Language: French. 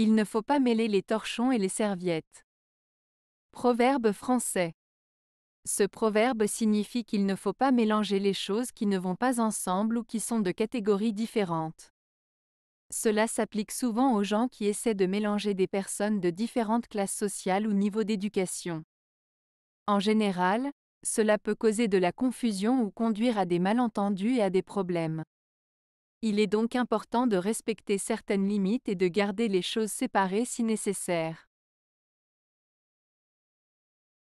Il ne faut pas mêler les torchons et les serviettes. Proverbe français. Ce proverbe signifie qu'il ne faut pas mélanger les choses qui ne vont pas ensemble ou qui sont de catégories différentes. Cela s'applique souvent aux gens qui essaient de mélanger des personnes de différentes classes sociales ou niveaux d'éducation. En général, cela peut causer de la confusion ou conduire à des malentendus et à des problèmes. Il est donc important de respecter certaines limites et de garder les choses séparées si nécessaire.